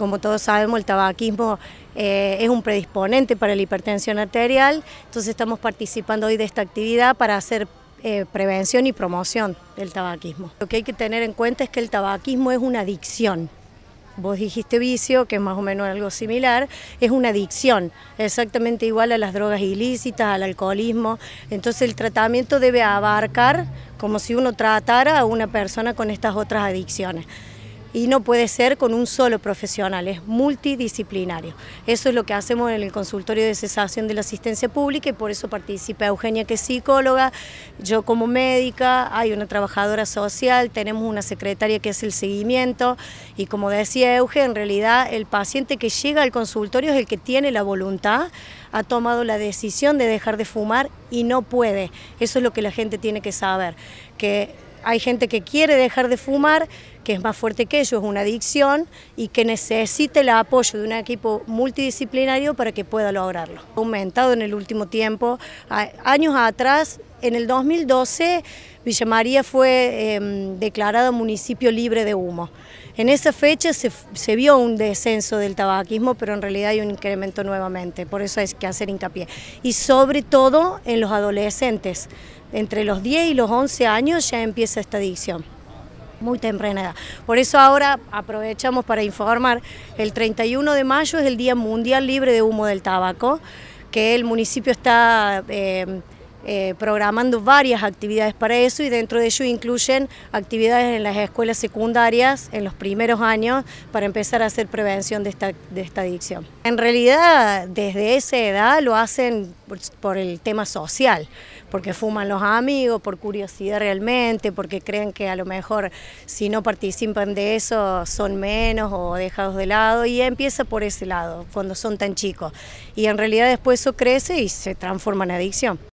Como todos sabemos, el tabaquismo eh, es un predisponente para la hipertensión arterial, entonces estamos participando hoy de esta actividad para hacer eh, prevención y promoción del tabaquismo. Lo que hay que tener en cuenta es que el tabaquismo es una adicción. Vos dijiste vicio, que es más o menos algo similar, es una adicción, exactamente igual a las drogas ilícitas, al alcoholismo. Entonces el tratamiento debe abarcar como si uno tratara a una persona con estas otras adicciones y no puede ser con un solo profesional, es multidisciplinario. Eso es lo que hacemos en el consultorio de cesación de la asistencia pública y por eso participa Eugenia que es psicóloga, yo como médica, hay una trabajadora social, tenemos una secretaria que hace el seguimiento y como decía Euge, en realidad el paciente que llega al consultorio es el que tiene la voluntad, ha tomado la decisión de dejar de fumar y no puede. Eso es lo que la gente tiene que saber, que hay gente que quiere dejar de fumar, que es más fuerte que ellos, es una adicción y que necesita el apoyo de un equipo multidisciplinario para que pueda lograrlo. Ha aumentado en el último tiempo, años atrás, en el 2012, Villa María fue declarada em, declarado municipio libre de humo. En esa fecha se, se, vio un descenso del tabaquismo, pero en realidad hay un incremento nuevamente, por eso hay que hacer hincapié. Y sobre todo en los adolescentes entre los 10 y los 11 años ya empieza esta adicción, muy temprana edad. Por eso ahora aprovechamos para informar, el 31 de mayo es el Día Mundial Libre de Humo del Tabaco, que el municipio está... Eh, eh, programando varias actividades para eso y dentro de ello incluyen actividades en las escuelas secundarias en los primeros años para empezar a hacer prevención de esta, adicción. En realidad desde esa edad lo hacen por, por el tema social, porque fuman los amigos, por curiosidad realmente, porque creen que a lo mejor si no participan de eso son menos o dejados de lado y empieza por ese lado cuando son tan chicos y en realidad después eso crece y se transforma en adicción.